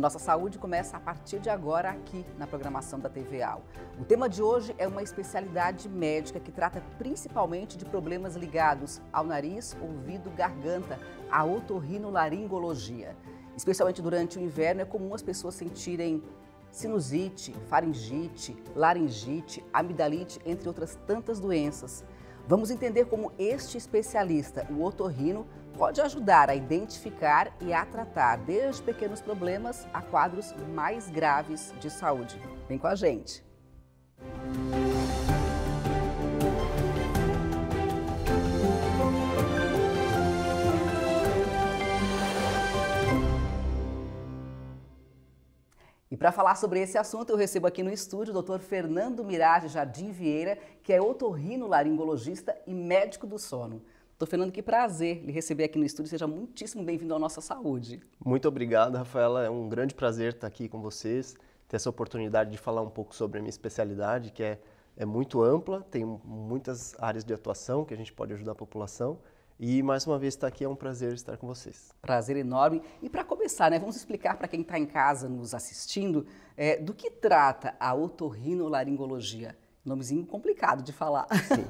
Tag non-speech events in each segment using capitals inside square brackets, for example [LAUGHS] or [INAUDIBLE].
Nossa Saúde começa a partir de agora aqui na programação da TV O tema de hoje é uma especialidade médica que trata principalmente de problemas ligados ao nariz, ouvido, garganta, a otorrinolaringologia. Especialmente durante o inverno é comum as pessoas sentirem sinusite, faringite, laringite, amidalite, entre outras tantas doenças. Vamos entender como este especialista, o otorrino, pode ajudar a identificar e a tratar desde pequenos problemas a quadros mais graves de saúde. Vem com a gente! E para falar sobre esse assunto, eu recebo aqui no estúdio o Dr. Fernando Mirage Jardim Vieira, que é otorrinolaringologista e médico do sono. Doutor Fernando, que prazer lhe receber aqui no estúdio. Seja muitíssimo bem-vindo à nossa saúde. Muito obrigado, Rafaela. É um grande prazer estar aqui com vocês, ter essa oportunidade de falar um pouco sobre a minha especialidade, que é, é muito ampla, tem muitas áreas de atuação que a gente pode ajudar a população. E mais uma vez estar tá aqui é um prazer estar com vocês. Prazer enorme. E para começar, né, vamos explicar para quem está em casa nos assistindo é, do que trata a otorrinolaringologia. Nomezinho complicado de falar. Sim.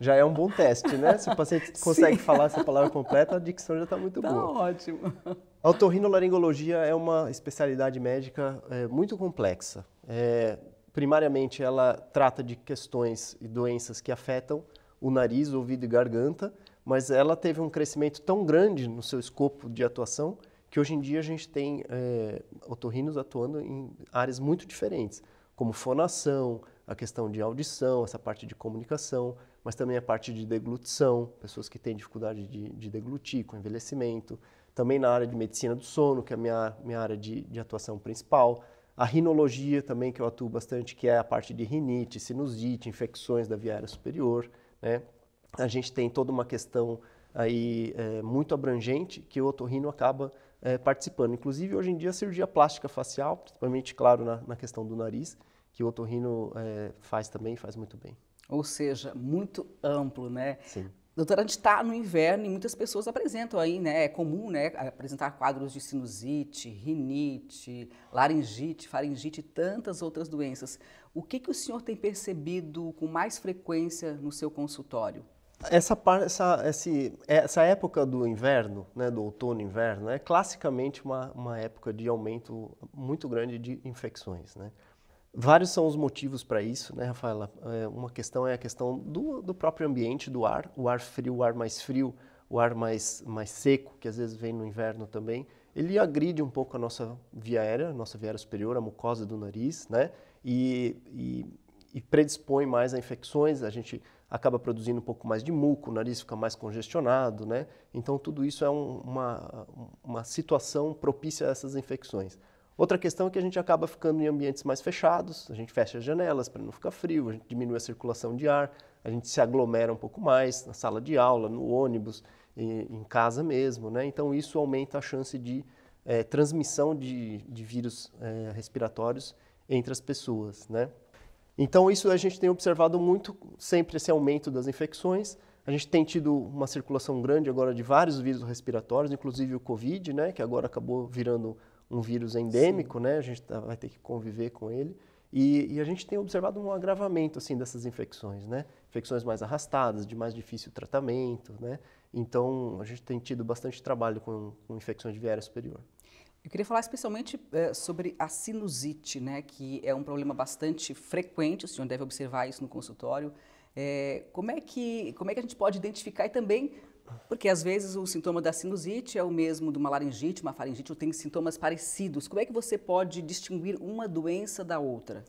Já é um bom teste, né? Se o paciente [LAUGHS] consegue Sim. falar essa palavra completa, a dicção já está muito tá boa. ótimo. A otorrinolaringologia é uma especialidade médica é, muito complexa. É, primariamente, ela trata de questões e doenças que afetam o nariz, ouvido e garganta, mas ela teve um crescimento tão grande no seu escopo de atuação que hoje em dia a gente tem é, otorrinos atuando em áreas muito diferentes, como fonação, a questão de audição, essa parte de comunicação, mas também a parte de deglutição, pessoas que têm dificuldade de, de deglutir com envelhecimento, também na área de medicina do sono, que é a minha, minha área de, de atuação principal, a rinologia também, que eu atuo bastante, que é a parte de rinite, sinusite, infecções da via aérea superior, né? a gente tem toda uma questão aí é, muito abrangente que o otorrino acaba é, participando. Inclusive, hoje em dia, a cirurgia plástica facial, principalmente, claro, na, na questão do nariz, que o otorrino é, faz também, faz muito bem. Ou seja, muito amplo, né? Sim. Doutora, a gente está no inverno e muitas pessoas apresentam aí, né? É comum, né? Apresentar quadros de sinusite, rinite, laringite, faringite e tantas outras doenças. O que, que o senhor tem percebido com mais frequência no seu consultório? Essa, par, essa, essa época do inverno, né, do outono e inverno, é classicamente uma, uma época de aumento muito grande de infecções. Né? Vários são os motivos para isso, né, Rafaela? É, uma questão é a questão do, do próprio ambiente, do ar, o ar frio, o ar mais frio, o ar mais, mais seco, que às vezes vem no inverno também, ele agride um pouco a nossa via aérea, nossa via aérea superior, a mucosa do nariz, né? E, e, e predispõe mais a infecções. A gente acaba produzindo um pouco mais de muco, o nariz fica mais congestionado, né? Então tudo isso é um, uma, uma situação propícia a essas infecções. Outra questão é que a gente acaba ficando em ambientes mais fechados, a gente fecha as janelas para não ficar frio, a gente diminui a circulação de ar, a gente se aglomera um pouco mais na sala de aula, no ônibus, em, em casa mesmo, né? Então isso aumenta a chance de é, transmissão de, de vírus é, respiratórios entre as pessoas, né? Então, isso a gente tem observado muito sempre esse aumento das infecções. A gente tem tido uma circulação grande agora de vários vírus respiratórios, inclusive o Covid, né, que agora acabou virando um vírus endêmico, né, a gente tá, vai ter que conviver com ele. E, e, a gente tem observado um agravamento assim dessas infecções, né? Infecções mais arrastadas, de mais difícil tratamento, né? Então a gente tem tido bastante trabalho com, com infecções de viária superior. Eu queria falar especialmente é, sobre a sinusite, né, que é um problema bastante frequente, o senhor deve observar isso no consultório. É, como, é que, como é que a gente pode identificar e também, porque às vezes o sintoma da sinusite é o mesmo de uma laringite, uma faringite, ou tem sintomas parecidos. Como é que você pode distinguir uma doença da outra?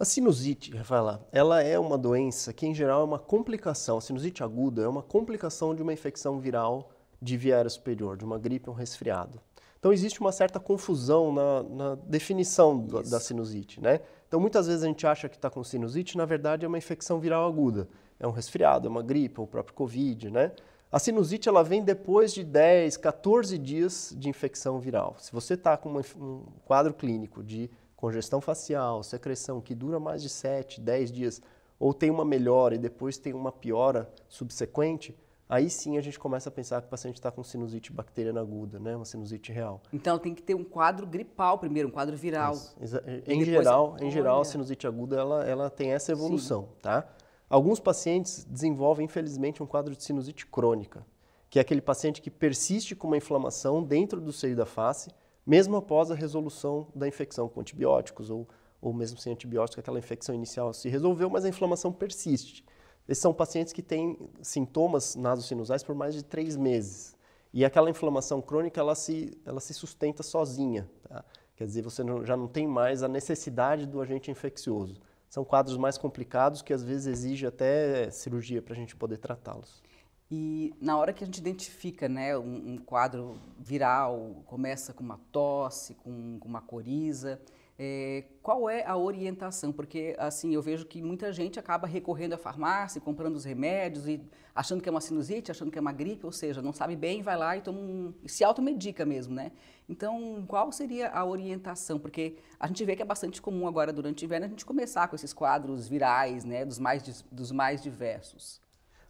A sinusite, Rafaela, ela é uma doença que em geral é uma complicação, a sinusite aguda é uma complicação de uma infecção viral de via aérea superior, de uma gripe ou um resfriado. Então existe uma certa confusão na, na definição da, da, sinusite, né? Então muitas vezes a gente acha que está com sinusite, na verdade é uma infecção viral aguda, é um resfriado, é uma gripe, é o próprio Covid, né? A sinusite ela vem depois de 10, 14 dias de infecção viral. Se você está com uma, um quadro clínico de congestão facial, secreção que dura mais de 7, 10 dias, ou tem uma melhora e depois tem uma piora subsequente, aí sim a gente começa a pensar que o paciente está com sinusite bacteriana aguda, né? uma sinusite real. Então tem que ter um quadro gripal primeiro, um quadro viral. em, depois... geral, em geral, a sinusite aguda ela, ela tem essa evolução. Tá? Alguns pacientes desenvolvem, infelizmente, um quadro de sinusite crônica, que é aquele paciente que persiste com uma inflamação dentro do seio da face, mesmo após a resolução da infecção com antibióticos ou, ou mesmo sem antibiótico, aquela infecção inicial se resolveu, mas a inflamação persiste. Esses são pacientes que têm sintomas nasocinusais por mais de três meses. E aquela inflamação crônica, ela se, ela se sustenta sozinha. Tá? Quer dizer, você não, já não tem mais a necessidade do agente infeccioso. São quadros mais complicados que às vezes exige até é, cirurgia para a gente poder tratá-los. E na hora que a gente identifica né, um, um quadro viral, começa com uma tosse, com, com uma coriza, é, qual é a orientação? Porque assim eu vejo que muita gente acaba recorrendo à farmácia, comprando os remédios e achando que é uma sinusite, achando que é uma gripe, ou seja, não sabe bem, vai lá e toma um, se automedica mesmo, né? Então, qual seria a orientação? Porque a gente vê que é bastante comum agora durante o inverno a gente começar com esses quadros virais, né, dos mais, dos mais diversos.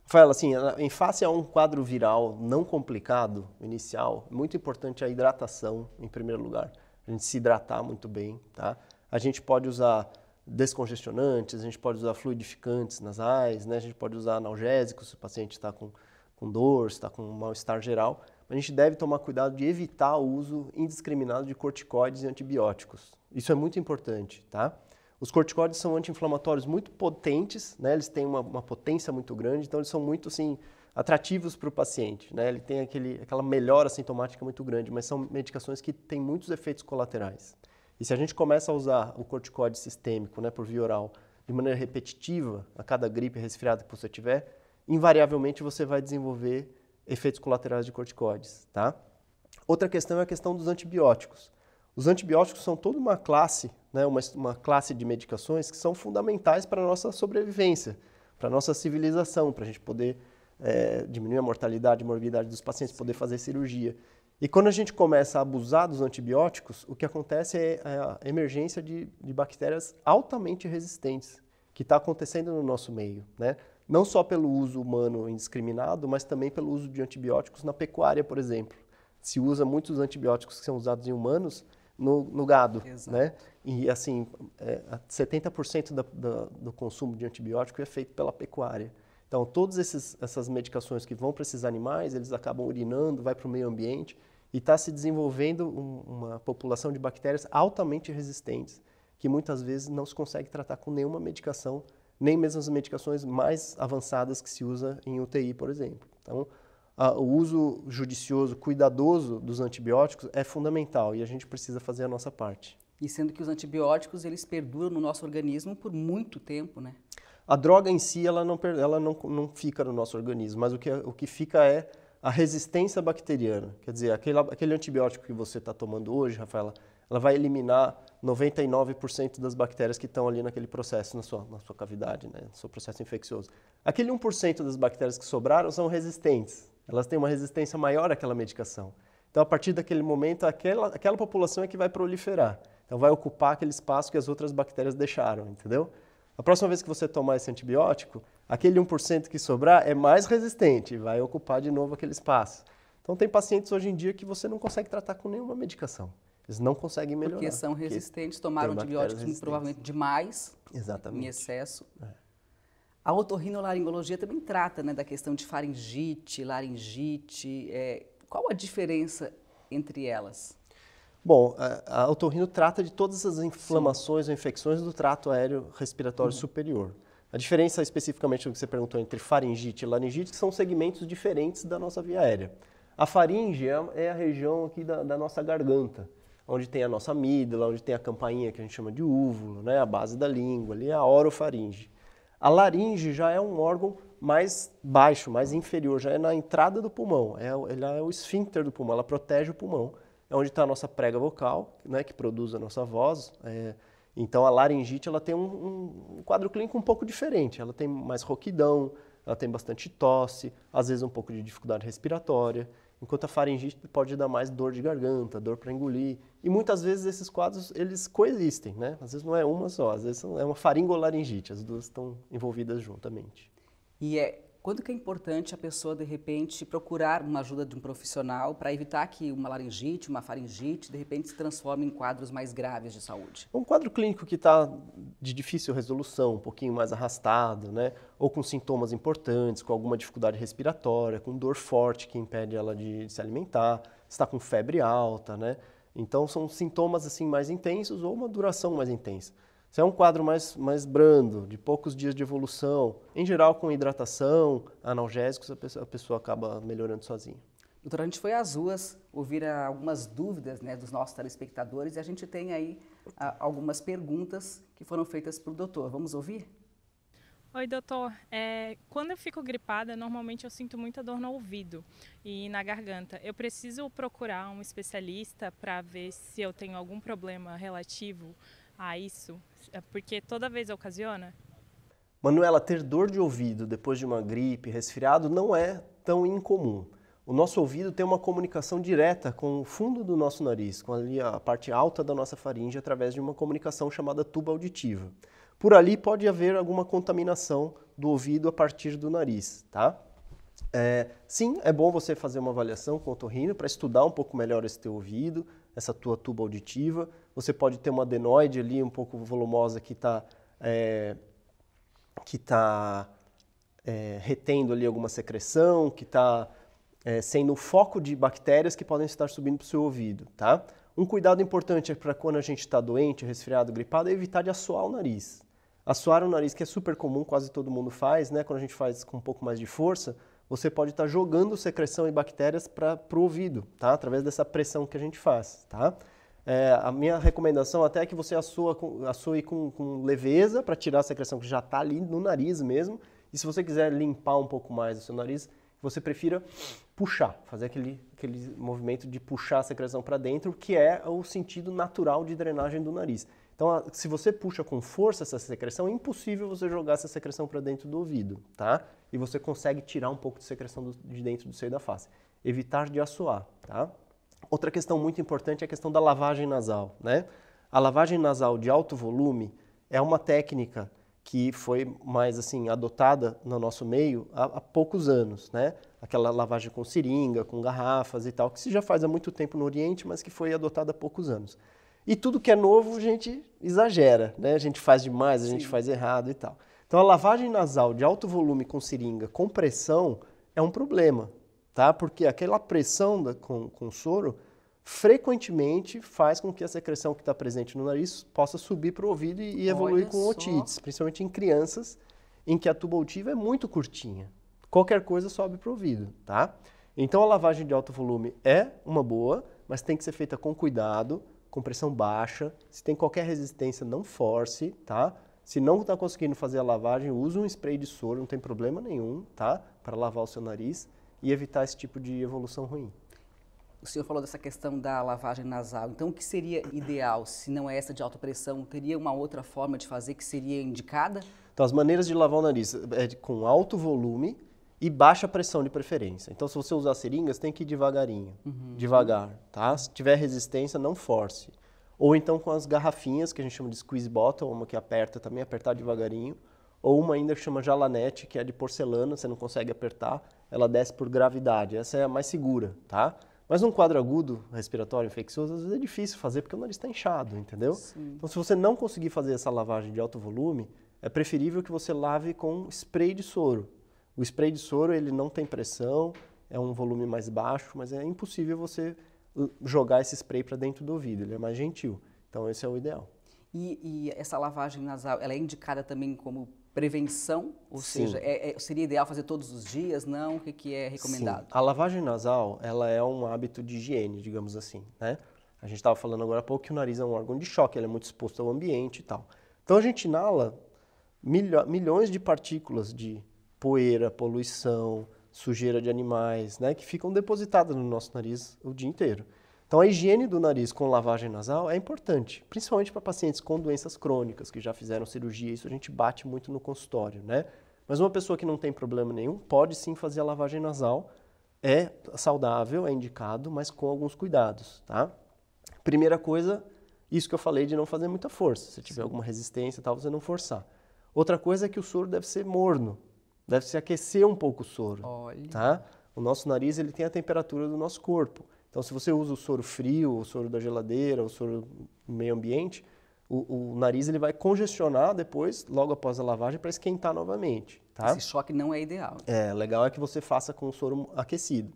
Fala assim, em face a um quadro viral não complicado, inicial, é muito importante a hidratação em primeiro lugar a gente se hidratar muito bem, tá? A gente pode usar descongestionantes, a gente pode usar fluidificantes nasais, né? A gente pode usar analgésicos se o paciente está com, com dor, se está com um mal-estar geral. A gente deve tomar cuidado de evitar o uso indiscriminado de corticoides e antibióticos. Isso é muito importante, tá? Os corticoides são anti-inflamatórios muito potentes, né? Eles têm uma, uma potência muito grande, então eles são muito, assim, atrativos para o paciente. Né? Ele tem aquele, aquela melhora sintomática muito grande, mas são medicações que têm muitos efeitos colaterais. E se a gente começa a usar o corticóide sistêmico né, por via oral de maneira repetitiva, a cada gripe resfriada que você tiver, invariavelmente você vai desenvolver efeitos colaterais de corticóides. Tá? Outra questão é a questão dos antibióticos. Os antibióticos são toda uma classe, né, uma, uma classe de medicações que são fundamentais para a nossa sobrevivência, para a nossa civilização, para a gente poder é, diminuir a mortalidade e morbidade dos pacientes, poder fazer cirurgia. E quando a gente começa a abusar dos antibióticos, o que acontece é a emergência de, de bactérias altamente resistentes, que está acontecendo no nosso meio, né? Não só pelo uso humano indiscriminado, mas também pelo uso de antibióticos na pecuária, por exemplo. Se usa muitos antibióticos que são usados em humanos no, no gado, né? Exato. né? E assim, é, 70% da, da, do consumo de antibiótico é feito pela pecuária. Então, todas esses, essas medicações que vão para esses animais, eles acabam urinando, vai para o meio ambiente e está se desenvolvendo um, uma população de bactérias altamente resistentes, que muitas vezes não se consegue tratar com nenhuma medicação, nem mesmo as medicações mais avançadas que se usa em UTI, por exemplo. Então, a, o uso judicioso, cuidadoso dos antibióticos é fundamental e a gente precisa fazer a nossa parte. E sendo que os antibióticos eles perduram no nosso organismo por muito tempo, né? A droga em si ela não, ela não, não fica no nosso organismo, mas o que, é, o que fica é a resistência bacteriana. Quer dizer, aquele, aquele antibiótico que você está tomando hoje, Rafaela, ela vai eliminar 99% das bactérias que estão ali naquele processo, na sua, na sua cavidade, né? no seu processo infeccioso. Aquele 1% das bactérias que sobraram são resistentes. Elas têm uma resistência maior àquela medicação. Então, a partir daquele momento, aquela, aquela população é que vai proliferar. Então, vai ocupar aquele espaço que as outras bactérias deixaram, entendeu? A próxima vez que você tomar esse antibiótico, aquele 1% que sobrar é mais resistente, vai ocupar de novo aquele espaço. Então, tem pacientes hoje em dia que você não consegue tratar com nenhuma medicação. Eles não conseguem melhorar. Porque são resistentes, porque tomaram antibióticos provavelmente demais, Exatamente. em excesso. É. A otorrinolaringologia também trata né, da questão de faringite, laringite. É, qual a diferença entre elas? Bom, a, a trata de todas as inflamações Sim. ou infecções do trato aéreo respiratório uhum. superior. A diferença especificamente do que você perguntou entre faringite e laringite, são segmentos diferentes da nossa via aérea. A faringe é, é a região aqui da, da nossa garganta, onde tem a nossa amígdala, onde tem a campainha que a gente chama de úvulo, né, a base da língua, ali é a orofaringe. A laringe já é um órgão mais baixo, mais inferior, já é na entrada do pulmão, é, ela é o esfíncter do pulmão, ela protege o pulmão é onde está a nossa prega vocal, né, que produz a nossa voz. É, então a laringite ela tem um, um, quadro clínico um pouco diferente. Ela tem mais roquidão, ela tem bastante tosse, às vezes um pouco de dificuldade respiratória. Enquanto a faringite pode dar mais dor de garganta, dor para engolir. E muitas vezes esses quadros eles coexistem, né? Às vezes não é uma só, às vezes é uma faringolaringite, as duas estão envolvidas juntamente. E é quando que é importante a pessoa, de repente, procurar uma ajuda de um profissional para evitar que uma laringite, uma faringite, de repente se transforme em quadros mais graves de saúde? Um quadro clínico que está de difícil resolução, um pouquinho mais arrastado, né? ou com sintomas importantes, com alguma dificuldade respiratória, com dor forte que impede ela de se alimentar, está com febre alta, né? Então são sintomas assim mais intensos ou uma duração mais intensa. Se é um quadro mais, mais brando, de poucos dias de evolução, em geral com hidratação, analgésicos, a pessoa, a pessoa acaba melhorando sozinha. Doutora, a gente foi às ruas ouvir ah, algumas dúvidas né, dos nossos telespectadores e a gente tem aí a, ah, algumas perguntas que foram feitas para o doutor. Vamos ouvir? Oi, doutor. É, quando eu fico gripada, normalmente eu sinto muita dor no ouvido e na garganta. Eu preciso procurar um especialista para ver se eu tenho algum problema relativo a ah, isso? É porque toda vez ocasiona? Manuela, ter dor de ouvido depois de uma gripe, resfriado, não é tão incomum. O nosso ouvido tem uma comunicação direta com o fundo do nosso nariz, com ali a parte alta da nossa faringe, através de uma comunicação chamada tuba auditiva. Por ali pode haver alguma contaminação do ouvido a partir do nariz, tá? É, sim, é bom você fazer uma avaliação com o torrino para estudar um pouco melhor esse teu ouvido, essa tua tuba auditiva. Você pode ter uma adenoide ali um pouco volumosa que está é, eh, que está é, eh, retendo ali alguma secreção, que está é, eh, sendo o foco de bactérias que podem estar subindo para o seu ouvido, tá? Um cuidado importante é para quando a gente está doente, resfriado, gripado, é evitar de assoar o nariz. Assoar o nariz, que é super comum, quase todo mundo faz, né? Quando a gente faz com um pouco mais de força, você pode estar tá jogando secreção e bactérias para o ouvido, tá? Através dessa pressão que a gente faz, tá? É, a minha recomendação até é que você assua com, com, com leveza para tirar a secreção que já está ali no nariz mesmo. E se você quiser limpar um pouco mais o seu nariz, você prefira puxar, fazer aquele, aquele movimento de puxar a secreção para dentro, que é o sentido natural de drenagem do nariz. Então, se você puxa com força essa secreção, é impossível você jogar essa secreção para dentro do ouvido, tá? E você consegue tirar um pouco de secreção do, de dentro do seio da face. Evitar de assoar, tá? Outra questão muito importante é a questão da lavagem nasal, né? A lavagem nasal de alto volume é uma técnica que foi mais assim adotada no nosso meio há, há, poucos anos, né? Aquela lavagem com seringa, com garrafas e tal, que se já faz há muito tempo no Oriente, mas que foi adotada há poucos anos. E tudo que é novo a gente exagera, né? A gente faz demais, a Sim. gente faz errado e tal. Então a lavagem nasal de alto volume com seringa, com pressão, é um problema, tá? Porque aquela pressão da, com, com soro frequentemente faz com que a secreção que está presente no nariz possa subir para o ouvido e, e evoluir com otites, principalmente em crianças em que a tuba altiva é muito curtinha. Qualquer coisa sobe para o ouvido, tá? Então a lavagem de alto volume é uma boa, mas tem que ser feita com cuidado, com pressão baixa. Se tem qualquer resistência, não force, tá? Se não está conseguindo fazer a lavagem, use um spray de soro, não tem problema nenhum, tá? Para lavar o seu nariz e evitar esse tipo de evolução ruim. O senhor falou dessa questão da lavagem nasal. Então, o que seria ideal, se não é essa de alta pressão? Teria uma outra forma de fazer que seria indicada? Então, as maneiras de lavar o nariz é com alto volume, e baixa pressão de preferência. Então, se você usar seringas, tem que ir devagarinho, uhum. devagar, tá? Se tiver resistência, não force. Ou então com as garrafinhas, que a gente chama de squeeze bottle, uma que aperta também, apertar devagarinho. Ou uma ainda que chama jalanete, que é de porcelana, você não consegue apertar, ela desce por gravidade. Essa é a mais segura, tá? Mas num quadro agudo respiratório infeccioso, às vezes é difícil fazer porque o nariz está inchado, entendeu? Sim. Então, se você não conseguir fazer essa lavagem de alto volume, é preferível que você lave com spray de soro. O spray de soro ele não tem pressão, é um volume mais baixo, mas é impossível você jogar esse spray para dentro do ouvido, ele é mais gentil. Então esse é o ideal. E, e essa lavagem nasal, ela é indicada também como prevenção? Ou Sim. seja, é, é, seria ideal fazer todos os dias? Não? O que, que é recomendado? Sim. A lavagem nasal, ela é um hábito de higiene, digamos assim, né? A gente estava falando agora há pouco que o nariz é um órgão de choque, ele é muito exposto ao ambiente e tal. Então a gente inala milho, milhões de partículas de poeira, poluição, sujeira de animais, né, que ficam depositadas no nosso nariz o dia inteiro. Então, a higiene do nariz com lavagem nasal é importante, principalmente para pacientes com doenças crônicas que já fizeram cirurgia. Isso a gente bate muito no consultório, né? Mas uma pessoa que não tem problema nenhum pode sim fazer a lavagem nasal. É saudável, é indicado, mas com alguns cuidados, tá? Primeira coisa, isso que eu falei de não fazer muita força. Se tiver alguma resistência e tal, você não forçar. Outra coisa é que o soro deve ser morno, deve se aquecer um pouco o soro, Olha. tá? O nosso nariz ele tem a temperatura do nosso corpo. Então, se você usa o soro frio, o soro da geladeira, o soro meio ambiente, o, o nariz ele vai congestionar depois, logo após a lavagem, para esquentar novamente. Tá? Esse choque não é ideal. É, legal é que você faça com o soro aquecido.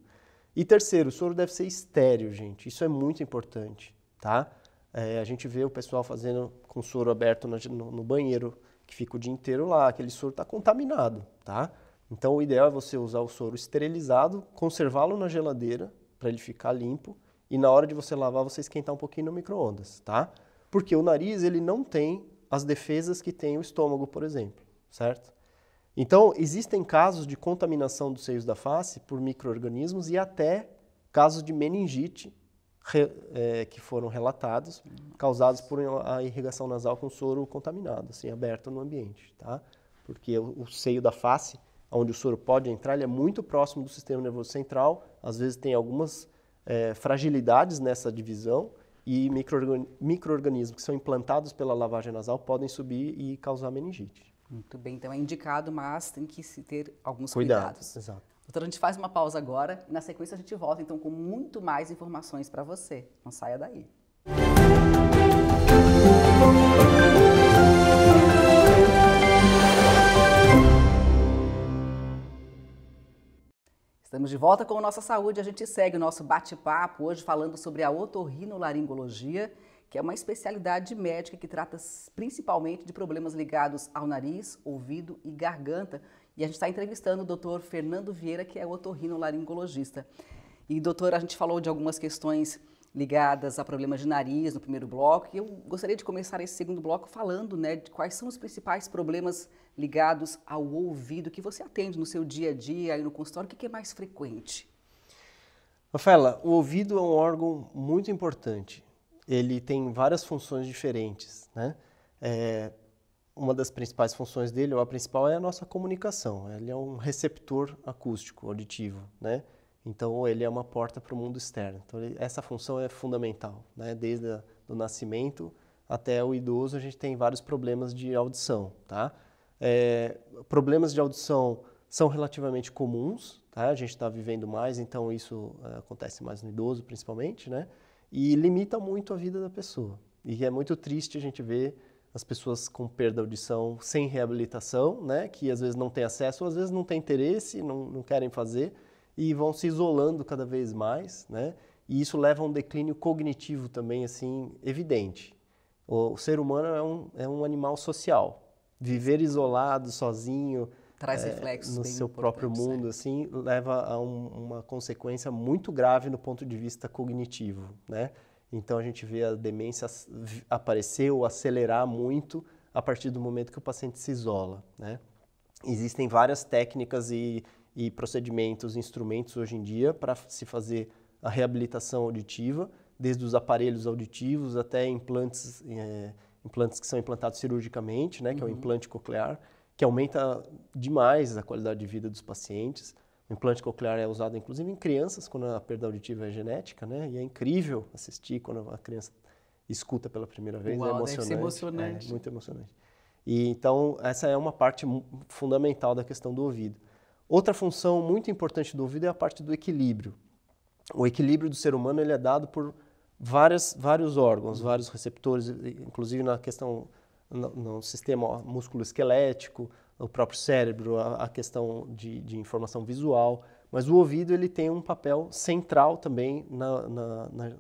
E terceiro, o soro deve ser estéreo, gente. Isso é muito importante, tá? É, a gente vê o pessoal fazendo com soro aberto no, no banheiro, que fica o dia inteiro lá, aquele soro está contaminado, tá? Então o ideal é você usar o soro esterilizado, conservá-lo na geladeira para ele ficar limpo e na hora de você lavar você esquentar um pouquinho no micro-ondas, tá? Porque o nariz ele não tem as defesas que tem o estômago, por exemplo, certo? Então, existem casos de contaminação dos seios da face por micro-organismos e até casos de meningite re, é, que foram relatados, causados por a irrigação nasal com soro contaminado, assim, aberto no ambiente, tá? Porque o, o seio da face, onde o soro pode entrar, ele é muito próximo do sistema nervoso central, às vezes tem algumas é, fragilidades nessa divisão, e microorganismos que são implantados pela lavagem nasal podem subir e causar meningite. Muito bem, então é indicado, mas tem que se ter alguns cuidados. cuidados. Exato. Doutora, a gente faz uma pausa agora e na sequência a gente volta então com muito mais informações para você. Não saia daí. Estamos de volta com Nossa Saúde. A gente segue o nosso bate-papo hoje falando sobre a otorrinolaringologia, que é uma especialidade médica que trata principalmente de problemas ligados ao nariz, ouvido e garganta e a gente está entrevistando o doutor Fernando Vieira, que é otorrinolaringologista. E, doutor, a gente falou de algumas questões ligadas a problemas de nariz no primeiro bloco. E eu gostaria de começar esse segundo bloco falando né, de quais são os principais problemas ligados ao ouvido que você atende no seu dia a dia aí no consultório. O que é mais frequente? Rafaela, o ouvido é um órgão muito importante. Ele tem várias funções diferentes. Né? É, uma das principais funções dele, ou a principal, é a nossa comunicação. Ele é um receptor acústico, auditivo, né? Então, ele é uma porta para o mundo externo. Então, ele, essa função é fundamental, né? Desde o do nascimento até o idoso, a gente tem vários problemas de audição, tá? É, problemas de audição são relativamente comuns, tá? A gente está vivendo mais, então isso é, acontece mais no idoso, principalmente, né? E limita muito a vida da pessoa. E é muito triste a gente ver as pessoas com perda de audição sem reabilitação, né, que às vezes não têm acesso, ou às vezes não têm interesse, não, não querem fazer, e vão se isolando cada vez mais, né, e isso leva a um declínio cognitivo também, assim, evidente. O, o ser humano é um, é um animal social. Viver isolado, sozinho, traz é, reflexos no seu próprio né? mundo, assim, leva a um, uma consequência muito grave no ponto de vista cognitivo, né? Então a gente vê a demência aparecer ou acelerar muito a partir do momento que o paciente se isola. Né? Existem várias técnicas e, e procedimentos, instrumentos hoje em dia para se fazer a reabilitação auditiva, desde os aparelhos auditivos até implantes, é, implantes que são implantados cirurgicamente, né, que é o uhum. implante coclear, que aumenta demais a qualidade de vida dos pacientes. O implante coclear é usado inclusive em crianças quando a perda auditiva é genética, né? E é incrível assistir quando uma criança escuta pela primeira vez, é Uau, é emocionante. emocionante. É, muito emocionante. E então essa é uma parte fundamental da questão do ouvido. Outra função muito importante do ouvido é a parte do equilíbrio. O equilíbrio do ser humano ele é dado por várias, vários órgãos, vários receptores, inclusive na questão no, no sistema músculo esquelético, o próprio cérebro, a, a questão de, de, informação visual, mas o ouvido ele tem um papel central também na, na, na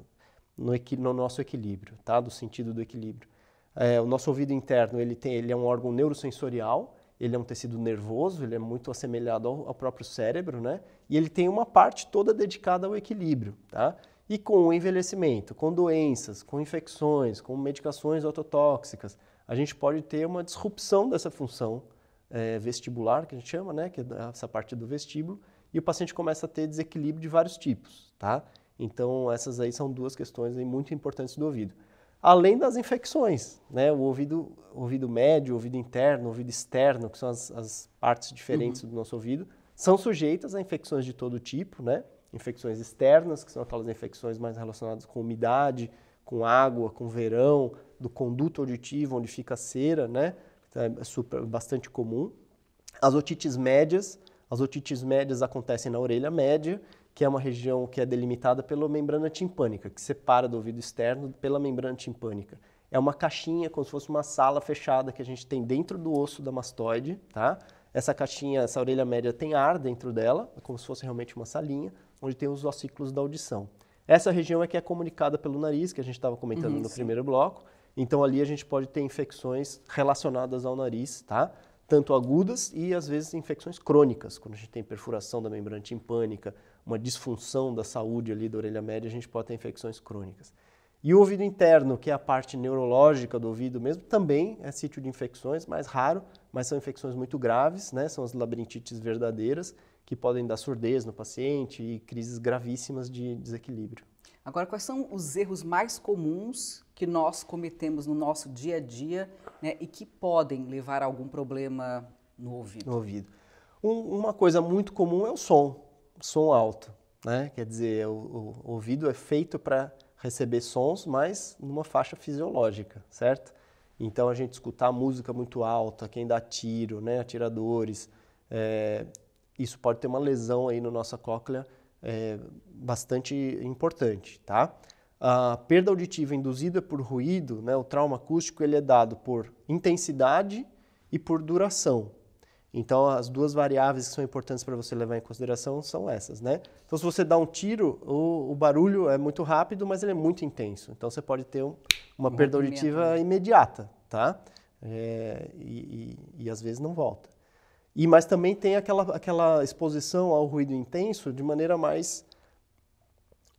no, equi, no, nosso equilíbrio, tá? do sentido do equilíbrio. É, o nosso ouvido interno ele, tem, ele é um órgão neurosensorial, ele é um tecido nervoso, ele é muito assemelhado ao, ao, próprio cérebro, né? E ele tem uma parte toda dedicada ao equilíbrio, tá? E com o envelhecimento, com doenças, com infecções, com medicações ototóxicas, a gente pode ter uma disrupção dessa função é, vestibular, que a gente chama, né, que é essa parte do vestíbulo, e o paciente começa a ter desequilíbrio de vários tipos, tá? Então, essas aí são duas questões muito importantes do ouvido. Além das infecções, né? O ouvido, ouvido médio, ouvido interno, ouvido externo, que são as, as partes diferentes uhum. do nosso ouvido, são sujeitas a infecções de todo tipo, né? Infecções externas, que são aquelas infecções mais relacionadas com umidade, com água, com verão, do conduto auditivo, onde fica a cera, né? Então, é super, bastante comum. As otites médias, as otites médias acontecem na orelha média, que é uma região que é delimitada pela membrana timpânica, que separa do ouvido externo pela membrana timpânica. É uma caixinha, como se fosse uma sala fechada que a gente tem dentro do osso da mastoide, tá? Essa caixinha, essa orelha média tem ar dentro dela, é como se fosse realmente uma salinha, onde tem os ossículos da audição. Essa região é que é comunicada pelo nariz, que a gente estava comentando uhum, no sim. primeiro bloco, então ali a gente pode ter infecções relacionadas ao nariz, tá? Tanto agudas e às vezes infecções crônicas, quando a gente tem perfuração da membrana timpânica, uma disfunção da saúde ali da orelha média, a gente pode ter infecções crônicas. E o ouvido interno, que é a parte neurológica do ouvido mesmo, também é sítio de infecções, mais raro, mas são infecções muito graves, né? São as labirintites verdadeiras, que podem dar surdez no paciente e crises gravíssimas de desequilíbrio. Agora, quais são os erros mais comuns que nós cometemos no nosso dia a dia né, e que podem levar a algum problema no ouvido? No ouvido. Um, uma coisa muito comum é o som, som alto. Né? Quer dizer, é o, o, ouvido é feito para receber sons, mas numa faixa fisiológica, certo? Então a gente escutar música muito alta, quem dá tiro, né, atiradores, é, isso pode ter uma lesão aí no nossa cóclea é, bastante importante, tá? A perda auditiva induzida por ruído, né, o trauma acústico, ele é dado por intensidade e por duração. Então, as duas variáveis que são importantes para você levar em consideração são essas, né? Então, se você dá um tiro, o, o barulho é muito rápido, mas ele é muito intenso. Então, você pode ter um, uma um perda auditiva né? imediata, tá? É, e, e, e às vezes não volta. E mas também tem aquela, aquela exposição ao ruído intenso de maneira mais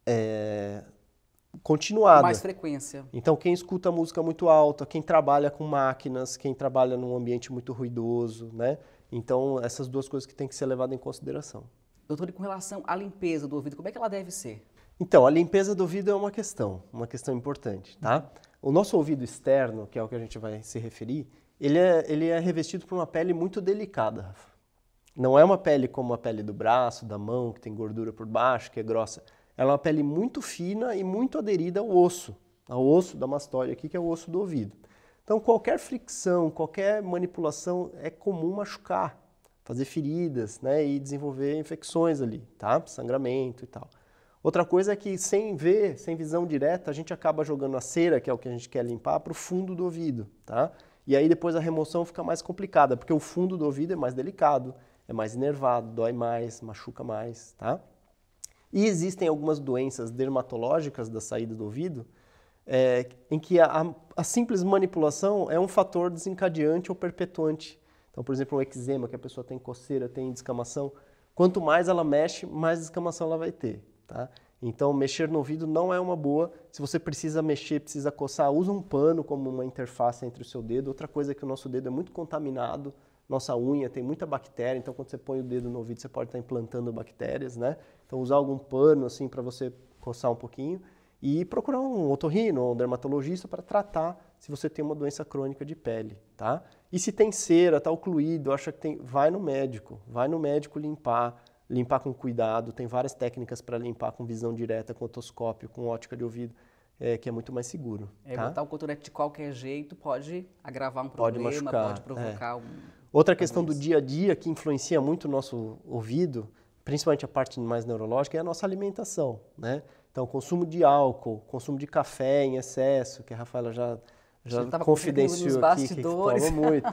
é, continuada. mais frequência. Então, quem escuta música muito alta, quem trabalha com máquinas, quem trabalha num ambiente muito ruidoso, né? Então, essas duas coisas que tem que ser levadas em consideração. Doutor, e com relação à limpeza do ouvido, como é que ela deve ser? Então, a limpeza do ouvido é uma questão, uma questão importante, tá? O nosso ouvido externo, que é o que a gente vai se referir, ele é, ele é revestido por uma pele muito delicada, Rafa. Não é uma pele como a pele do braço, da mão, que tem gordura por baixo, que é grossa ela é uma pele muito fina e muito aderida ao osso, ao osso da mastóide aqui, que é o osso do ouvido. Então, qualquer fricção, qualquer manipulação é comum machucar, fazer feridas, né, e desenvolver infecções ali, tá? Sangramento e tal. Outra coisa é que sem ver, sem visão direta, a gente acaba jogando a cera, que é o que a gente quer limpar, para o fundo do ouvido, tá? E aí depois a remoção fica mais complicada, porque o fundo do ouvido é mais delicado, é mais enervado, dói mais, machuca mais, tá? E existem algumas doenças dermatológicas da saída do ouvido é, em que a, a, simples manipulação é um fator desencadeante ou perpetuante. Então, por exemplo, um eczema, que a pessoa tem coceira, tem descamação, quanto mais ela mexe, mais descamação ela vai ter. Tá? Então, mexer no ouvido não é uma boa. Se você precisa mexer, precisa coçar, usa um pano como uma interface entre o seu dedo. Outra coisa é que o nosso dedo é muito contaminado nossa unha tem muita bactéria, então quando você põe o dedo no ouvido você pode estar implantando bactérias, né? Então usar algum pano assim para você coçar um pouquinho e procurar um otorrino ou um dermatologista para tratar se você tem uma doença crônica de pele, tá? E se tem cera, está ocluído, acha que tem, vai no médico, vai no médico limpar, limpar com cuidado, tem várias técnicas para limpar com visão direta, com otoscópio, com ótica de ouvido. É, que é muito mais seguro. É, tá? botar o cotonete de qualquer jeito pode agravar um problema, pode, machucar, pode provocar é. um Outra tá questão do dia a dia que influencia muito o nosso ouvido, principalmente a parte mais neurológica, é a nossa alimentação, né? Então, consumo de álcool, consumo de café em excesso, que a Rafaela já já confidenciou aqui que toma muito.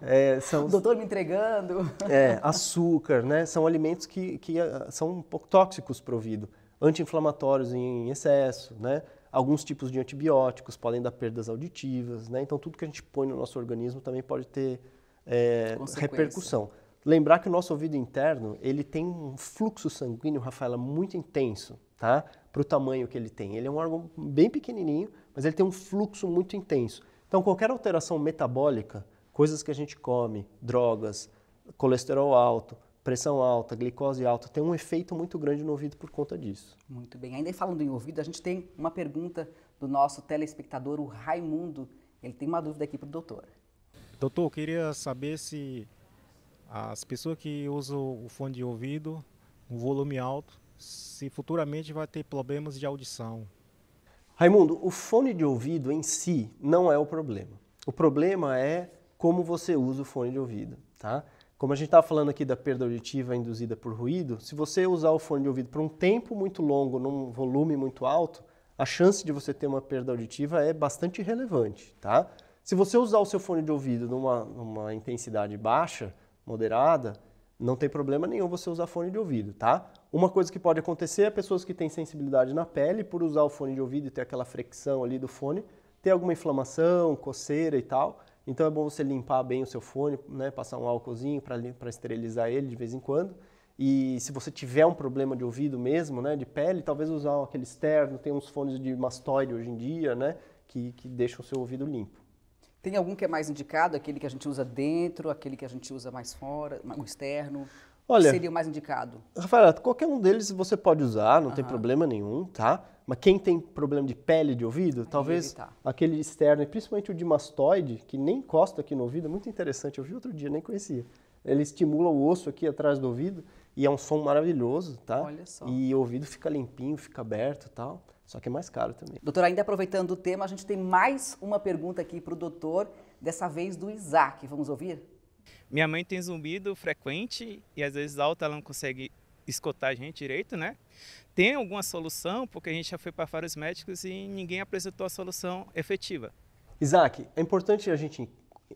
É, são, [LAUGHS] o doutor me entregando. É, açúcar, né? São alimentos que, que ah, são um pouco tóxicos para o ouvido. Anti-inflamatórios em excesso, né? Alguns tipos de antibióticos podem dar perdas auditivas, né? Então, tudo que a gente põe no nosso organismo também pode ter é, repercussão. Lembrar que o nosso ouvido interno ele tem um fluxo sanguíneo, Rafaela, muito intenso, tá? Para o tamanho que ele tem. Ele é um órgão bem pequenininho, mas ele tem um fluxo muito intenso. Então, qualquer alteração metabólica, coisas que a gente come, drogas, colesterol alto, pressão alta, glicose alta, tem um efeito muito grande no ouvido por conta disso. Muito bem. Ainda falando em ouvido, a gente tem uma pergunta do nosso telespectador, o Raimundo. Ele tem uma dúvida aqui para o doutor. Doutor, eu queria saber se as pessoas que usam o fone de ouvido, um volume alto, se futuramente vai ter problemas de audição. Raimundo, o fone de ouvido em si não é o problema. O problema é como você usa o fone de ouvido, tá? Como a gente estava tá falando aqui da perda auditiva induzida por ruído, se você usar o fone de ouvido por um tempo muito longo, num volume muito alto, a chance de você ter uma perda auditiva é bastante relevante, tá? Se você usar o seu fone de ouvido numa, numa intensidade baixa, moderada, não tem problema nenhum você usar fone de ouvido, tá? Uma coisa que pode acontecer é pessoas que têm sensibilidade na pele, por usar o fone de ouvido e ter aquela fricção ali do fone, ter alguma inflamação, coceira e tal. Então é bom você limpar bem o seu fone, né? passar um álcoolzinho para esterilizar ele de vez em quando. E se você tiver um problema de ouvido mesmo, né, de pele, talvez usar aquele externo, tem uns fones de mastoide hoje em dia, né, que, que deixam o seu ouvido limpo. Tem algum que é mais indicado? Aquele que a gente usa dentro, aquele que a gente usa mais fora, o externo? Olha, seria o mais indicado? Rafael, qualquer um deles você pode usar, não uhum. tem problema nenhum, tá? Mas quem tem problema de pele de ouvido, Aí talvez tá. aquele externo, e principalmente o de mastoide, que nem encosta aqui no ouvido, é muito interessante. Eu vi outro dia, nem conhecia. Ele estimula o osso aqui atrás do ouvido e é um som maravilhoso, tá? Olha só. E o ouvido fica limpinho, fica aberto e tal. Só que é mais caro também. Doutor, ainda aproveitando o tema, a gente tem mais uma pergunta aqui para o doutor, dessa vez do Isaac. Vamos ouvir? Minha mãe tem zumbido frequente e às vezes alta ela não consegue escutar a gente direito, né? Tem alguma solução? Porque a gente já foi para vários médicos e ninguém apresentou a solução efetiva. Isaac, é importante a gente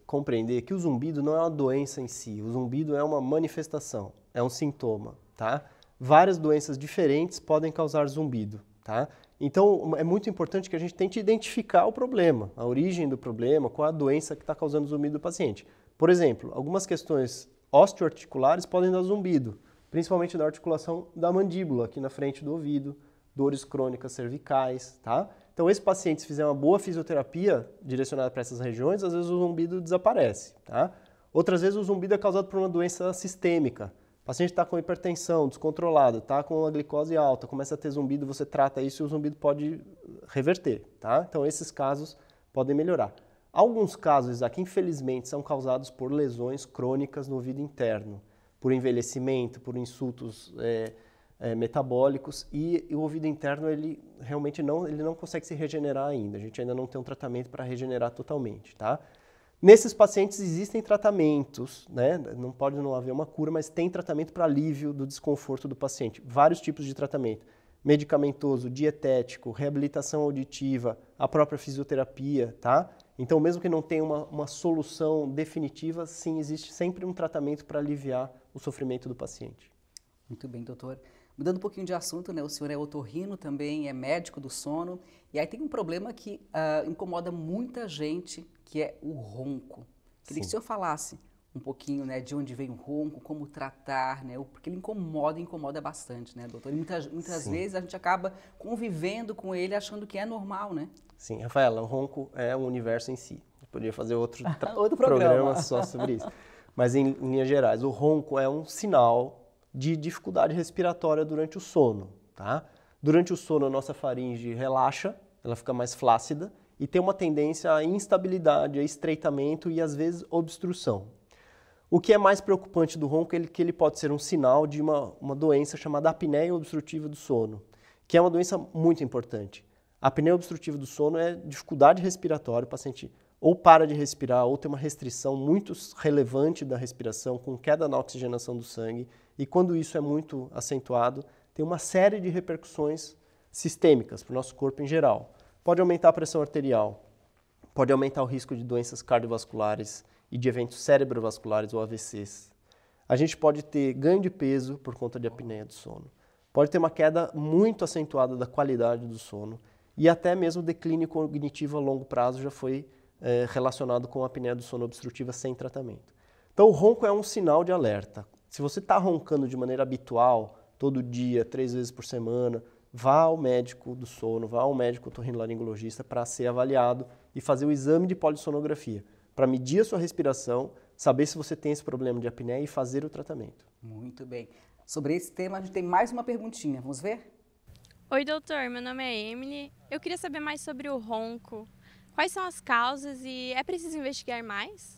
compreender que o zumbido não é uma doença em si, o zumbido é uma manifestação, é um sintoma, tá? Várias doenças diferentes podem causar zumbido, tá? Então, é muito importante que a gente tente identificar o problema, a origem do problema, qual a doença que está causando o zumbido do paciente. Por exemplo, algumas questões osteoarticulares podem dar zumbido, principalmente da articulação da mandíbula, aqui na frente do ouvido, dores crônicas cervicais, tá? Então, esse paciente, se fizer uma boa fisioterapia direcionada para essas regiões, às vezes o zumbido desaparece, tá? Outras vezes o zumbido é causado por uma doença sistêmica, paciente está com hipertensão descontrolada, está com a glicose alta, começa a ter zumbido, você trata isso e o zumbido pode reverter, tá? Então esses casos podem melhorar. Alguns casos aqui, infelizmente, são causados por lesões crônicas no ouvido interno, por envelhecimento, por insultos é, é, metabólicos e, e o ouvido interno ele realmente não, ele não consegue se regenerar ainda. A gente ainda não tem um tratamento para regenerar totalmente, tá? Nesses pacientes existem tratamentos, né? Não pode não haver uma cura, mas tem tratamento para alívio do desconforto do paciente. Vários tipos de tratamento: medicamentoso, dietético, reabilitação auditiva, a própria fisioterapia, tá? Então, mesmo que não tenha uma, uma solução definitiva, sim, existe sempre um tratamento para aliviar o sofrimento do paciente. Muito bem, doutor. Mudando um pouquinho de assunto, né? O senhor é otorrino também, é médico do sono. E aí tem um problema que uh, incomoda muita gente, que é o ronco. Queria Sim. que o senhor falasse um pouquinho, né, de onde vem o ronco, como tratar, né? Porque ele incomoda, incomoda bastante, né, doutor? E muitas, muitas vezes a gente acaba convivendo com ele achando que é normal, né? Sim, Rafaela, o ronco é um universo em si. Eu poderia fazer outro, [LAUGHS] outro programa. programa só sobre isso. Mas em, em linhas gerais, o ronco é um sinal de dificuldade respiratória durante o sono. Tá? Durante o sono, a nossa faringe relaxa, ela fica mais flácida e tem uma tendência à instabilidade, a estreitamento e às vezes obstrução. O que é mais preocupante do ronco é que ele pode ser um sinal de uma, uma doença chamada apneia obstrutiva do sono, que é uma doença muito importante. A apneia obstrutiva do sono é dificuldade respiratória, o paciente ou para de respirar, ou tem uma restrição muito relevante da respiração, com queda na oxigenação do sangue, e quando isso é muito acentuado, tem uma série de repercussões sistêmicas para o nosso corpo em geral. Pode aumentar a pressão arterial, pode aumentar o risco de doenças cardiovasculares e de eventos cerebrovasculares ou AVCs. A gente pode ter ganho de peso por conta de apneia do sono. Pode ter uma queda muito acentuada da qualidade do sono e até mesmo declínio cognitivo a longo prazo já foi é, relacionado com a apneia do sono obstrutiva sem tratamento. Então, o ronco é um sinal de alerta. Se você está roncando de maneira habitual, todo dia, três vezes por semana, vá ao médico do sono, vá ao médico laringologista para ser avaliado e fazer o exame de polissonografia, para medir a sua respiração, saber se você tem esse problema de apneia e fazer o tratamento. Muito bem. Sobre esse tema, a gente tem mais uma perguntinha. Vamos ver? Oi, doutor. Meu nome é Emily. Eu queria saber mais sobre o ronco. Quais são as causas e é preciso investigar mais?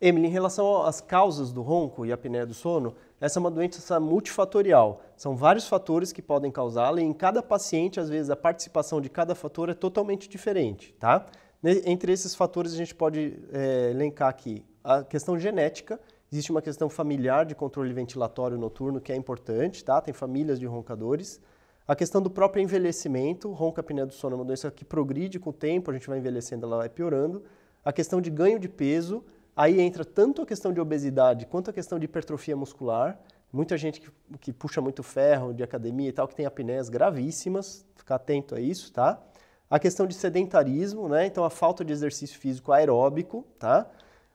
Emily, em relação às causas do ronco e apneia do sono, essa é uma doença é multifatorial. São vários fatores que podem causá-la e em cada paciente, às vezes, a participação de cada fator é totalmente diferente, tá? Entre esses fatores, a gente pode é, elencar aqui a questão genética, existe uma questão familiar de controle ventilatório noturno que é importante, tá? Tem famílias de roncadores. A questão do próprio envelhecimento, ronca apneia do sono é uma doença que progride com o tempo, a gente vai envelhecendo, ela vai piorando. A questão de ganho de peso, aí entra tanto a questão de obesidade quanto a questão de hipertrofia muscular. Muita gente que, que puxa muito ferro de academia e tal, que tem apneias gravíssimas, ficar atento a isso, tá? A questão de sedentarismo, né? Então a falta de exercício físico aeróbico, tá?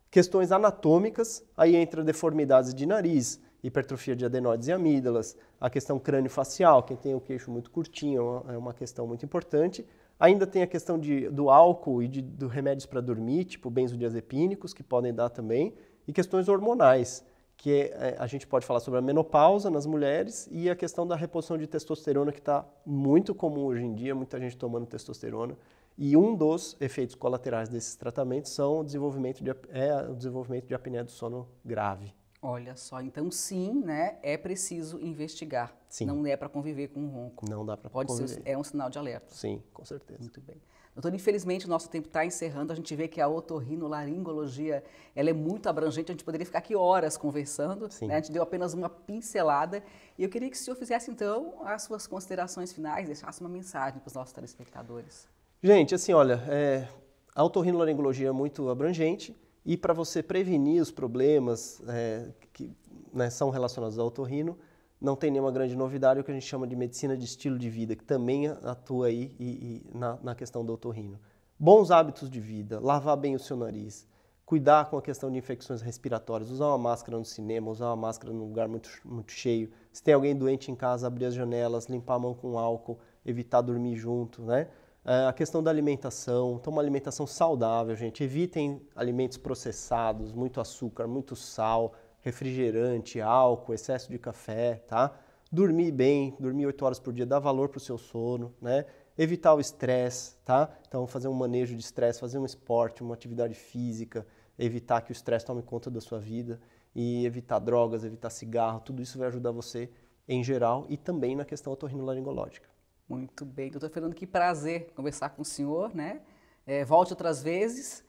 Questões anatômicas, aí entra deformidades de nariz, hipertrofia de adenoides e amígdalas, a questão crâniofacial, quem tem o queixo muito curtinho é, é uma questão muito importante. Ainda tem a questão de, do álcool e de, do remédios para dormir, tipo benzodiazepínicos, que podem dar também, e questões hormonais, que é, é, a gente pode falar sobre a menopausa nas mulheres e a questão da reposição de testosterona, que está muito comum hoje em dia, muita gente tomando testosterona. E um dos efeitos colaterais desses tratamentos são o desenvolvimento de, é o desenvolvimento de apneia do sono grave. Olha só, então sim, né? É preciso investigar. Sim. Não é para conviver com um ronco. Não dá para conviver. Pode ser, é um sinal de alerta. Sim, com certeza. Muito bem. Doutor, infelizmente o nosso tempo está encerrando. A gente vê que a otorrinolaringologia ela é muito abrangente. A gente poderia ficar aqui horas conversando. Né? A gente deu apenas uma pincelada. E eu queria que o senhor fizesse, então, as suas considerações finais, deixasse uma mensagem para os nossos telespectadores. Gente, assim, olha, é, a otorrinolaringologia é muito abrangente. E para você prevenir os problemas é, que né, são relacionados ao otorrino, não tem nenhuma grande novidade, o que a gente chama de medicina de estilo de vida, que também atua aí e, e na, na, questão do otorrino. Bons hábitos de vida, lavar bem o seu nariz, cuidar com a questão de infecções respiratórias, usar uma máscara no cinema, usar uma máscara num lugar muito, muito cheio. Se tem alguém doente em casa, abrir as janelas, limpar a mão com álcool, evitar dormir junto, né? É, a questão da alimentação, então uma alimentação saudável, gente. Evitem alimentos processados, muito açúcar, muito sal, refrigerante, álcool, excesso de café, tá? Dormir bem, dormir 8 horas por dia, dá valor para o seu sono, né? Evitar o estresse, tá? Então fazer um manejo de estresse, fazer um esporte, uma atividade física, evitar que o estresse tome conta da sua vida e evitar drogas, evitar cigarro, tudo isso vai ajudar você em geral e também na questão otorrinolaringológica. Muito bem. Doutor então, Fernando, que prazer conversar com o senhor, né? É, volte outras vezes.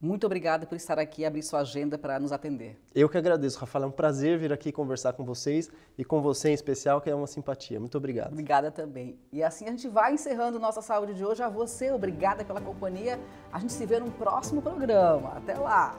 Muito obrigado por estar aqui e abrir sua agenda para nos atender. Eu que agradeço, Rafael. É um prazer vir aqui conversar com vocês e com você em especial, que é uma simpatia. Muito obrigado. Obrigada também. E assim a gente vai encerrando nossa saúde de hoje. A você, obrigada pela companhia. A gente se vê no próximo programa. Até lá!